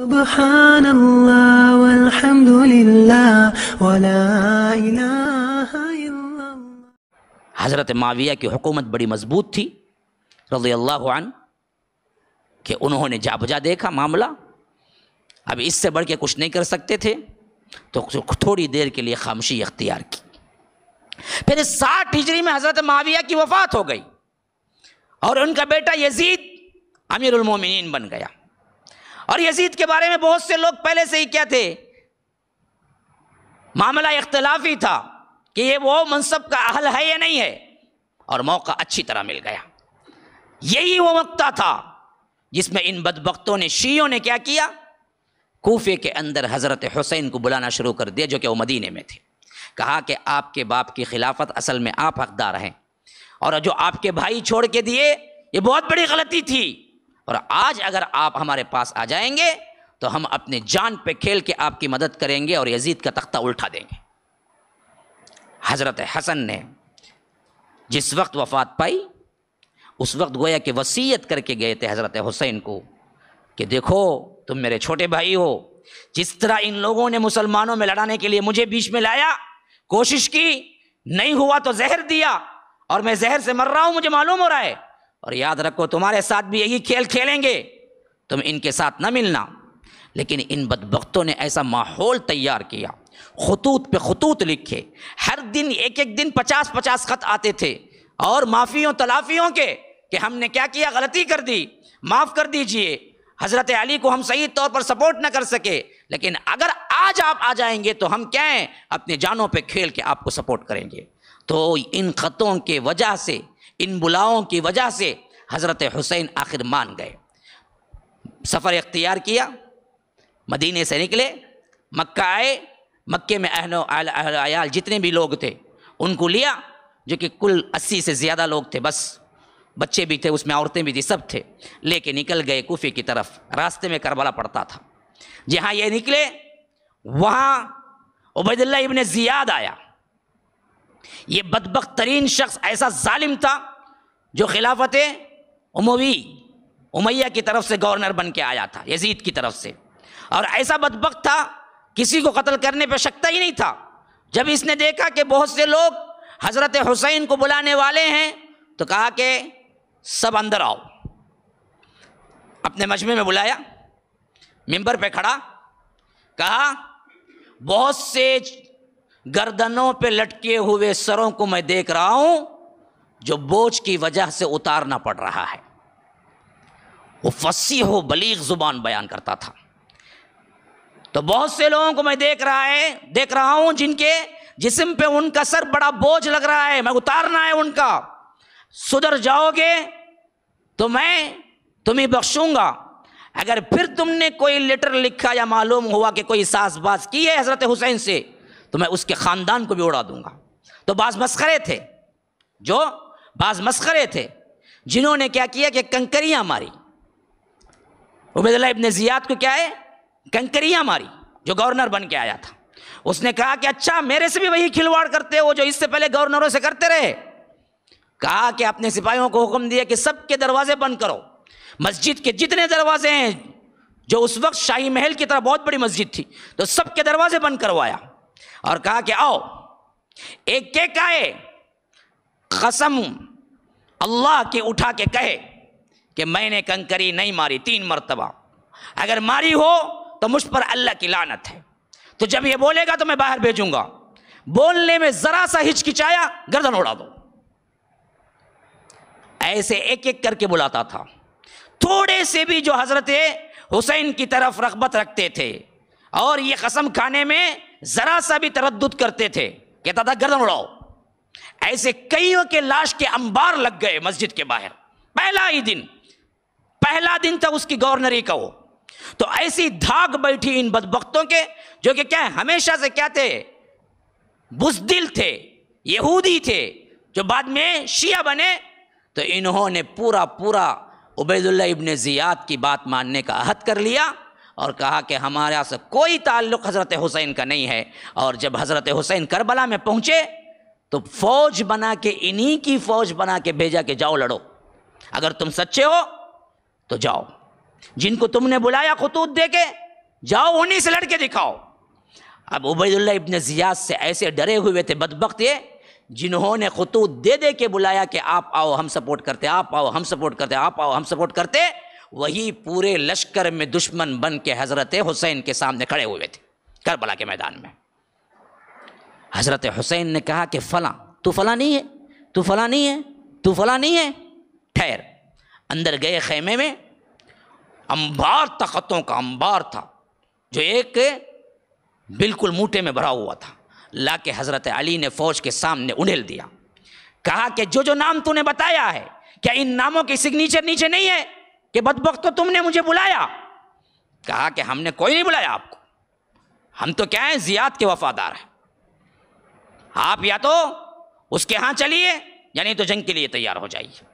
हज़रत माविया की हुकूमत बड़ी मजबूत थी रजी अल्लाह कि उन्होंने जा बजा देखा मामला अब इससे बढ़ के कुछ नहीं कर सकते थे तो थोड़ी देर के लिए खामोशी अख्तियार की फिर साठ हिजरी में हज़रत माविया की वफात हो गई और उनका बेटा यजीद अमीरमिन बन गया और यजीद के बारे में बहुत से लोग पहले से ही क्या थे मामला इख्तलाफी था कि ये वो मनसब का अहल है या नहीं है और मौका अच्छी तरह मिल गया यही वो मक्ता था जिसमें इन बदबकतों ने शीयों ने क्या किया कोफे के अंदर हज़रत हुसैन को बुलाना शुरू कर दिया जो कि वो मदीने में थे कहा कि आपके बाप की खिलाफत असल में आप हकदार हैं और जो आपके भाई छोड़ के दिए ये बहुत बड़ी गलती थी और आज अगर आप हमारे पास आ जाएंगे तो हम अपने जान पे खेल के आपकी मदद करेंगे और यजीद का तख्ता उल्टा देंगे हज़रत हसन ने जिस वक्त वफात पाई उस वक्त गोया कि वसीयत करके गए थे हज़रत हुसैन को कि देखो तुम मेरे छोटे भाई हो जिस तरह इन लोगों ने मुसलमानों में लड़ाने के लिए मुझे बीच में लाया कोशिश की नहीं हुआ तो जहर दिया और मैं जहर से मर रहा हूँ मुझे मालूम हो रहा है और याद रखो तुम्हारे साथ भी यही खेल खेलेंगे तुम इनके साथ ना मिलना लेकिन इन बदबकतों ने ऐसा माहौल तैयार किया खतूत पे खतूत लिखे हर दिन एक एक दिन पचास पचास खत आते थे और माफ़ियों तलाफ़ियों के कि हमने क्या किया गलती कर दी माफ़ कर दीजिए हज़रत अली को हम सही तौर पर सपोर्ट ना कर सके लेकिन अगर आज आप आ जाएंगे तो हम क्या हैं अपने जानों पे खेल के आपको सपोर्ट करेंगे तो इन ख़तों के वजह से इन बुलाओं की वजह से हज़रत हुसैन आखिर मान गए सफ़र इख्तियार किया मदीने से निकले मक्का आए मक्के में अहनो आयाल जितने भी लोग थे उनको लिया जो कि कुल अस्सी से ज़्यादा लोग थे बस बच्चे भी थे उसमें औरतें भी थी सब थे लेके निकल गए कोफे की तरफ रास्ते में करबला पड़ता था जहाँ ये निकले वहाँ उबैदुल्ला इबन ज़ियाद आया ये बदबक तरीन शख्स ऐसा ालिम था जो खिलाफत उमवी उमैया की तरफ से गवर्नर बन के आया था यजीद की तरफ से और ऐसा बदबक था किसी को कत्ल करने पर शकता ही नहीं था जब इसने देखा कि बहुत से लोग हज़रत हुसैन को बुलाने वाले हैं तो कहा कि सब अंदर आओ अपने मजमे में बुलाया मिंबर पे खड़ा कहा बहुत से गर्दनों पे लटके हुए सरों को मैं देख रहा हूं जो बोझ की वजह से उतारना पड़ रहा है वो फसी हो बलीग जुबान बयान करता था तो बहुत से लोगों को मैं देख रहा है देख रहा हूं जिनके जिसम पे उनका सर बड़ा बोझ लग रहा है मैं उतारना है उनका सुधर जाओगे तो मैं तुम्हें बख्शूंगा अगर फिर तुमने कोई लेटर लिखा या मालूम हुआ कि कोई सास बास की है हजरत हुसैन से तो मैं उसके ख़ानदान को भी उड़ा दूंगा तो बाज़ मस्खरे थे जो बाज़ मस्खरे थे जिन्होंने क्या किया कि कंकरियाँ मारी उबैदुल्ला इबन ज़ियाद को क्या है कंकरियाँ मारी जो गवर्नर बन के आया था उसने कहा कि अच्छा मेरे से भी वही खिलवाड़ करते हो जो इससे पहले गवर्नरों से करते रहे कहा कि अपने सिपाहियों को हुक्म दिया कि सबके दरवाजे बंद करो मस्जिद के जितने दरवाजे हैं जो उस वक्त शाही महल की तरह बहुत बड़ी मस्जिद थी तो सबके दरवाजे बंद करवाया और कहा कि आओ एक के कहे कसम अल्लाह के उठा के कहे कि मैंने कंकरी नहीं मारी तीन मरतबा अगर मारी हो तो मुझ पर अल्लाह की लानत है तो जब ये बोलेगा तो मैं बाहर भेजूंगा बोलने में ज़रा सा हिचकिचाया गर्दन उड़ा दो ऐसे एक एक करके बुलाता था थोड़े से भी जो हज़रत हुसैन की तरफ रगबत रखते थे और ये कसम खाने में જરા સા ભી તરદ્દુત કરતે થે કહેતા થા ગરદન ઉડાઓ ایسے કઈઓ કે લાશ કે アン વાર લગ ગયે મસ્જિદ કે બહાર પહેલા હી દિન પહેલા દિન તક ઉસકી ગવર્નરરી કો તો એસી ધાગ બેઠી ઇન બદબખતો કે જો કે ક્યા હે હમેશા સે ક્યાતે બુસદિલ થે યહૂદી થે જો બાદ મે શિયા બને તો ઇનહોને પૂરા પૂરા ઉബൈદુલ્લાહ ઇબ્ને ზિયાદ કી બાત માનને કા અહદ કર લિયા और कहा कि हमारा से कोई ताल्लुक़ हज़रत हुसैन का नहीं है और जब हज़रत हुसैन करबला में पहुँचे तो फौज बना के इन्हीं की फौज बना के भेजा के जाओ लड़ो अगर तुम सच्चे हो तो जाओ जिनको तुमने बुलाया खतूत दे के जाओ उन्हीं से लड़के दिखाओ अब उबैदुल्ला इबन जियाद से ऐसे डरे हुए थे बदबक ये जिन्होंने खतूत दे दे के बुलाया कि आप आओ हम सपोर्ट करते आप आओ हम सपोर्ट करते आप आओ हम सपोर्ट करते वही पूरे लश्कर में दुश्मन बन के हज़रत हुसैन के सामने खड़े हुए थे करबला के मैदान में हज़रत हुसैन ने कहा कि फ़लाँ तू फला नहीं है तू फला नहीं है तू फला नहीं है ठहर अंदर गए खेमे में अंबार था ख़तों का अंबार था जो एक बिल्कुल मूटे में भरा हुआ था ला के हज़रत अली ने फ़ौज के सामने उंडेल दिया कहा कि जो जो नाम तूने बताया है क्या इन नामों की सिग्नेचर नीचे नहीं है कि बदबक तो तुमने मुझे बुलाया कहा कि हमने कोई नहीं बुलाया आपको हम तो क्या हैं जियात के वफादार हैं आप या तो उसके यहां चलिए या नहीं तो जंग के लिए तैयार हो जाइए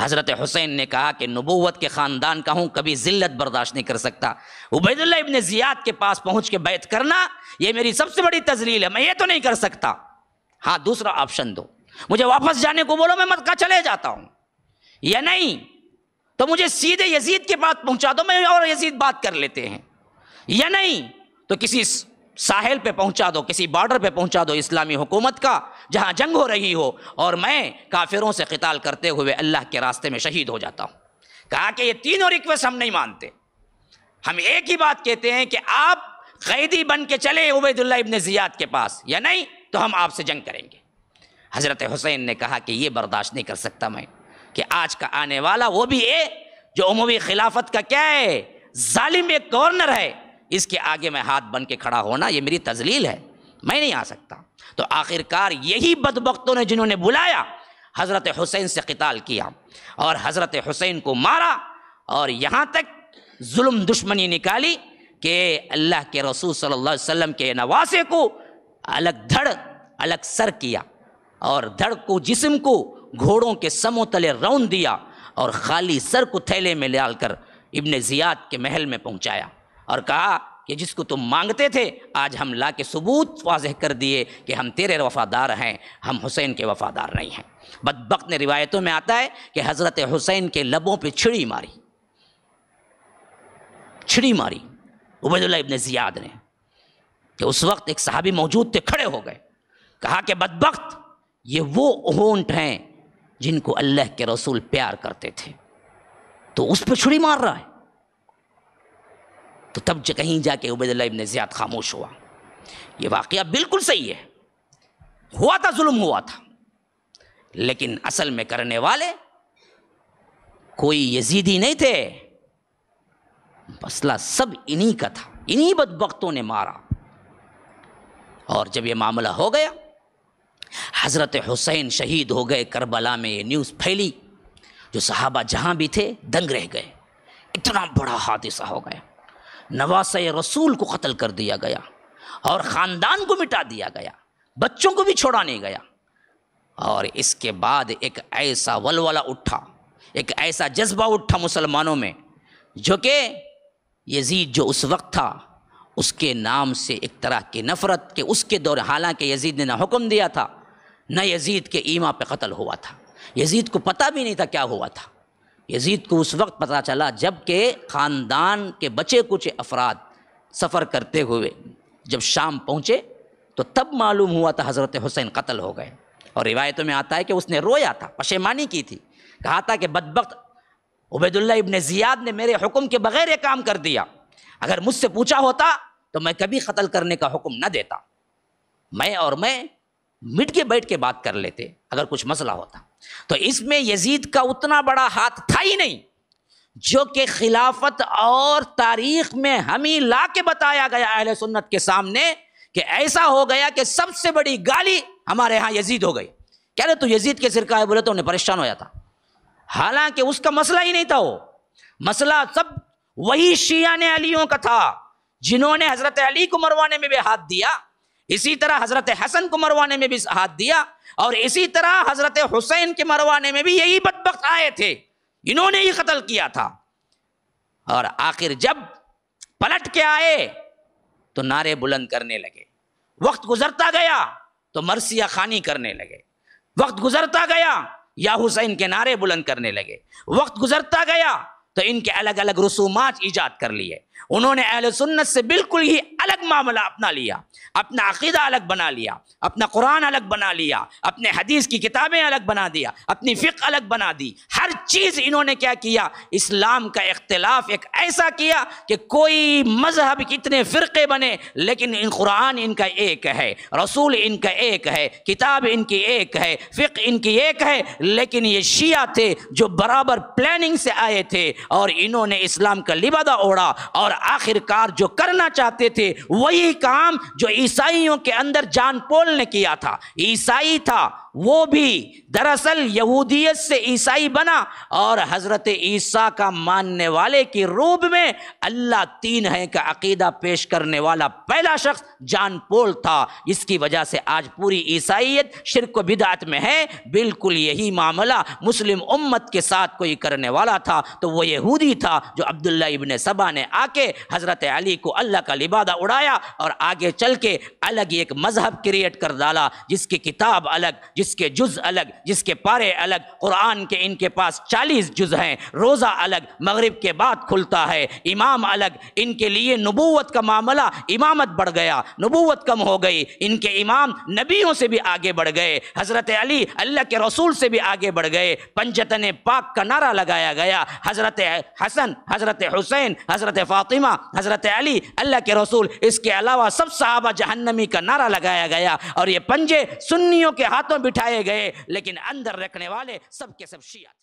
हज़रत हुसैन ने कहा कि नबूवत के ख़ानदान का हूं कभी ज़िल्लत बर्दाश्त नहीं कर सकता उबैदुल्ला इबन ज़ियाद के पास पहुंच के बैत करना यह मेरी सबसे बड़ी तजलील है मैं ये तो नहीं कर सकता हाँ दूसरा ऑप्शन दो मुझे वापस जाने को बोलो मैं मत का चले जाता हूं या नहीं तो मुझे सीधे यजीद के पास पहुंचा दो मैं और यजीद बात कर लेते हैं या नहीं तो किसी साहिल पे पहुंचा दो किसी बॉर्डर पे पहुंचा दो इस्लामी हुकूमत का जहां जंग हो रही हो और मैं काफिरों से कताल करते हुए अल्लाह के रास्ते में शहीद हो जाता हूं कहा कि ये तीनों रिक्वेस्ट हम नहीं मानते हम एक ही बात कहते हैं कि आप कैदी बन के चले उबैदुल्ला इबन जियाद के पास या नहीं तो हम आपसे जंग करेंगे हज़रत हुसैन ने कहा कि ये बर्दाश्त नहीं कर सकता मैं कि आज का आने वाला वो भी है जो उमवी खिलाफत का क्या है जालिम एक कॉर्नर है इसके आगे मैं हाथ बन के खड़ा होना ये मेरी तजलील है मैं नहीं आ सकता तो आखिरकार यही बदबकतों ने जिन्होंने बुलाया हज़रत हुसैन से कताल किया और हज़रत हुसैन को मारा और यहाँ तक जुल्म दुश्मनी निकाली कि अल्लाह के रसूल सल्लल्लाहु अलैहि वसल्लम के नवासे को अलग धड़ अलग सर किया और धड़ को जिस्म को घोड़ों के तले रौन दिया और खाली सर को थैले में डालकर इब्ने ज़ियाद के महल में पहुंचाया और कहा कि जिसको तुम मांगते थे आज हम ला के सबूत वाजह कर दिए कि हम तेरे वफ़ादार हैं हम हुसैन के वफ़ादार नहीं हैं बदबक ने रिवायतों में आता है कि हज़रत हुसैन के लबों पर छिड़ी मारी छिड़ी मारी उबैदुल्ला इबन ज़ियाद ने कि उस वक्त एक सहाबी मौजूद थे खड़े हो गए कहा कि बदबक ये वो ऊँट हैं जिनको अल्लाह के रसूल प्यार करते थे तो उस पर छुरी मार रहा है तो तब कहीं जाके उबैदुल्ला इबन ज़ियाद खामोश हुआ ये वाक़ बिल्कुल सही है हुआ था जुल्म हुआ था लेकिन असल में करने वाले कोई यजीदी नहीं थे मसला सब इन्हीं का था इन्हीं बदबकतों ने मारा और जब ये मामला हो गया हज़रत हुसैन शहीद हो गए करबला में ये न्यूज़ फैली जो सहाबा जहाँ भी थे दंग रह गए इतना बड़ा हादसा हो गया नवास रसूल को कत्ल कर दिया गया और ख़ानदान को मिटा दिया गया बच्चों को भी छोड़ा नहीं गया और इसके बाद एक ऐसा वलवला उठा एक ऐसा जज्बा उठा मुसलमानों में जो कि यजीद जो उस वक्त था उसके नाम से एक तरह की नफ़रत के उसके दौर हालांकि यजीद ने ना हुक्म दिया था न यजीद के ईमा पे कत्ल हुआ था यजीद को पता भी नहीं था क्या हुआ था यजीद को उस वक्त पता चला जब के ख़ानदान के बचे कुछ अफराद सफ़र करते हुए जब शाम पहुँचे तो तब मालूम हुआ था हज़रत हुसैन कत्ल हो गए और रिवायतों में आता है कि उसने रोया था पशेमानी की थी कहा था कि बदबक उबैदुल्ला इबन ज़ियाद ने मेरे हुक्म के बगैर ये काम कर दिया अगर मुझसे पूछा होता तो मैं कभी कत्ल करने का हुक्म न देता मैं और मैं मिट के बैठ के बात कर लेते अगर कुछ मसला होता तो इसमें यजीद का उतना बड़ा हाथ था ही नहीं जो कि खिलाफत और तारीख में हम ही ला के बताया गया अहल सुन्नत के सामने कि ऐसा हो गया कि सबसे बड़ी गाली हमारे यहाँ यजीद हो गई कह रहे तो यजीद के सिरका है बोले तो उन्हें परेशान हो जाता हालांकि उसका मसला ही नहीं था वो मसला सब वही शिया ने अलियों का था जिन्होंने हजरत अली को मरवाने में भी हाथ दिया इसी तरह हज़रत हसन को मरवाने में भी हाथ दिया और इसी तरह हज़रत हुसैन के मरवाने में भी यही बदबक आए थे इन्होंने ही कत्ल किया था और आखिर जब पलट के आए तो नारे बुलंद करने लगे वक्त गुजरता गया तो मरसिया खानी करने लगे वक्त गुजरता गया या हुसैन के नारे बुलंद करने लगे वक्त गुजरता गया तो इनके अलग अलग रसूमात ईजाद कर लिए उन्होंने अहल सुन्नत से बिल्कुल ही अलग मामला अपना लिया अपना अकीदा अलग बना लिया अपना कुरान अलग बना लिया अपने हदीस की किताबें अलग बना दिया अपनी फ़िक अलग बना दी हर चीज़ इन्होंने क्या किया इस्लाम का इख्तलाफ एक ऐसा किया कि कोई मजहब कितने फ़िरके बने लेकिन इन कुरान इनका एक है रसूल इनका एक है किताब इनकी एक है फ़िक इनकी एक है लेकिन ये शिया थे जो बराबर प्लानिंग से आए थे और इन्होंने इस्लाम का लिबादा ओढ़ा और और आखिरकार जो करना चाहते थे वही काम जो ईसाइयों के अंदर जान पोल ने किया था ईसाई था वो भी दरअसल यहूदियत से ईसाई बना और हज़रत ईसा का मानने वाले के रूप में अल्लाह तीन है का अकीदा पेश करने वाला पहला शख्स जान पोल था इसकी वजह से आज पूरी ईसाइत शिरक बिदात में है बिल्कुल यही मामला मुस्लिम उम्मत के साथ कोई करने वाला था तो वो यहूदी था जो अब्दुल्ला इबन सबा ने आके हज़रत अली को अल्लाह का लिबादा उड़ाया और आगे चल के अलग एक मज़हब क्रिएट कर डाला जिसकी किताब अलग जिसके जुज़ अलग जिसके पारे अलग कुरान के इनके पास चालीस जुज़ हैं रोज़ा अलग मगरब के बाद खुलता है इमाम अलग इनके लिए नबूत का मामला इमामत बढ़ गया नबूवत कम हो गई इनके इमाम नबियों से भी आगे बढ़ गए हज़रत अली अल्लाह के रसूल से भी आगे बढ़ गए पंचतन पाक का नारा लगाया गया हज़रत हसन हज़रत हुसैन हज़रत फ़ातिमा हज़रत अली अल्लाह के रसूल इसके अलावा सब सहाबा जहन्नमी का नारा लगाया गया और ये पंजे सुन्नियों के हाथों बिठाए गए लेकिन अंदर रखने वाले सबके सब शिया